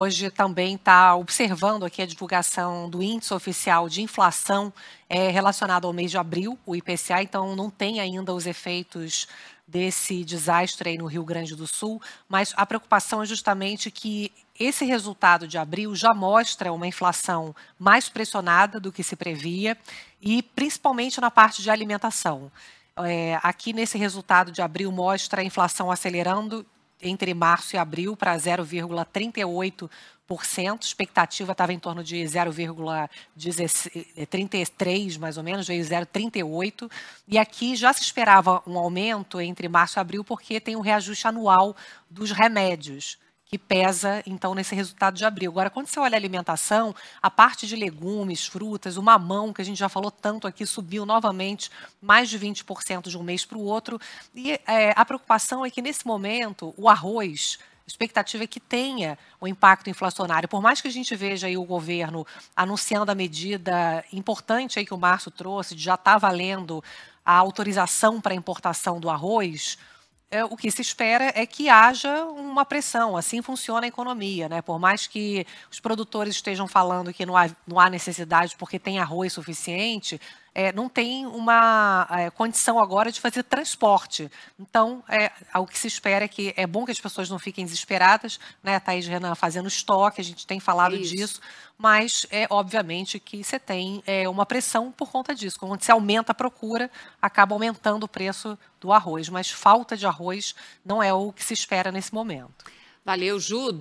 hoje também está observando aqui a divulgação do índice oficial de inflação é, relacionado ao mês de abril, o IPCA, então não tem ainda os efeitos desse desastre aí no Rio Grande do Sul, mas a preocupação é justamente que esse resultado de abril já mostra uma inflação mais pressionada do que se previa e principalmente na parte de alimentação. É, aqui nesse resultado de abril mostra a inflação acelerando entre março e abril para 0,38%. Expectativa estava em torno de 0,33 eh, mais ou menos, veio 0,38. E aqui já se esperava um aumento entre março e abril, porque tem o um reajuste anual dos remédios que pesa então nesse resultado de abril. Agora, quando você olha a alimentação, a parte de legumes, frutas, o mamão, que a gente já falou tanto aqui, subiu novamente mais de 20% de um mês para o outro. E é, a preocupação é que nesse momento o arroz expectativa é que tenha o um impacto inflacionário. Por mais que a gente veja aí o governo anunciando a medida importante aí que o Março trouxe, de já está valendo a autorização para importação do arroz, é, o que se espera é que haja uma pressão, assim funciona a economia, né? Por mais que os produtores estejam falando que não há, não há necessidade porque tem arroz suficiente, é, não tem uma é, condição agora de fazer transporte. Então, é, o que se espera é que é bom que as pessoas não fiquem desesperadas, né? A Thaís Renan fazendo estoque, a gente tem falado Isso. disso, mas é obviamente que você tem é, uma pressão por conta disso. Quando se aumenta a procura, acaba aumentando o preço do arroz, mas falta de arroz não é o que se espera nesse momento. Valeu, Judo.